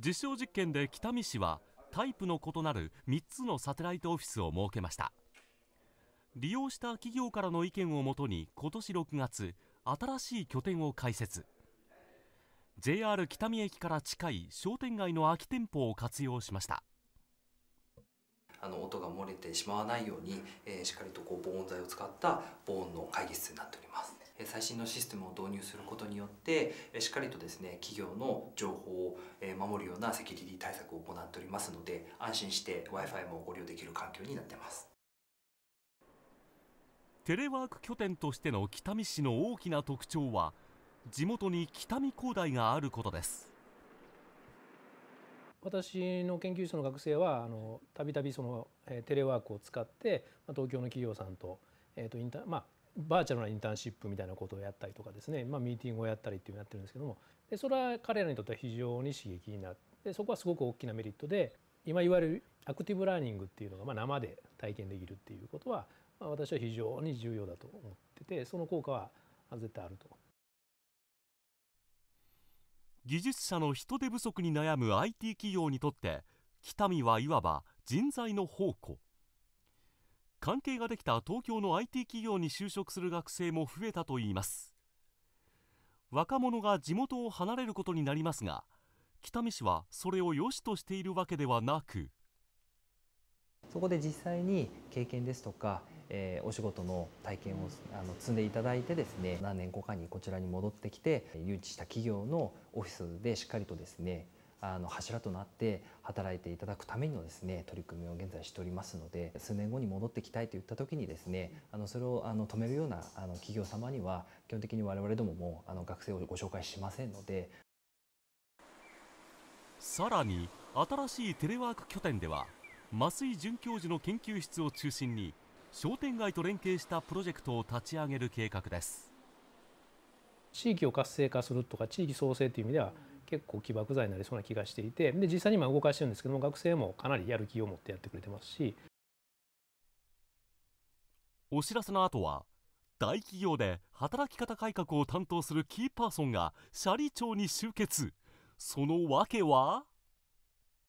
実証実験で北見市はタイプの異なる3つのサテライトオフィスを設けました利用した企業からの意見をもとに今年6月新しい拠点を開設 JR 北見駅から近い商店街の空き店舗を活用しましたあの音が漏れてしまわないように、えー、しっかりとこう防音材を使った防音の会議室になっております最新のシステムを導入することによってしっかりとですね企業の情報を守るようなセキュリティ対策を行っておりますので安心して w i f i もご利用できる環境になってますテレワーク拠点としての北見市の大きな特徴は地元に北見工大があることです私の研究室の学生はたびたびテレワークを使って東京の企業さんと,、えーとインタまあ、バーチャルなインターンシップみたいなことをやったりとかですね、まあ、ミーティングをやったりっていうのにやってるんですけどもでそれは彼らにとっては非常に刺激になってそこはすごく大きなメリットで今いわゆるアクティブラーニングっていうのがま生で体験できるっていうことは、まあ、私は非常に重要だと思っててその効果は絶対あると。技術者の人手不足に悩む IT 企業にとって北見はいわば人材の宝庫。関係ができた東京の IT 企業に就職する学生も増えたといいます若者が地元を離れることになりますが北見市はそれを良しとしているわけではなくそこで実際に経験ですとか、えー、お仕事の体験をあの積んでいただいてですね何年後かにこちらに戻ってきて誘致した企業のオフィスでしっかりとですねあの柱となって働いていただくためのですね取り組みを現在しておりますので数年後に戻ってきたいといった時にですねあのそれをあの止めるようなあの企業様には基本的に我々どももあの学生をご紹介しませんのでさらに新しいテレワーク拠点では増井准教授の研究室を中心に商店街と連携したプロジェクトを立ち上げる計画です地域を活性化するとか地域創生という意味では結構起爆剤になりそうな気がしていてで実際に今動かしてるんですけども学生もかなりやる気を持ってやってくれてますしお知らせの後は大企業で働き方改革を担当するキーパーソンが斜里町に集結その訳は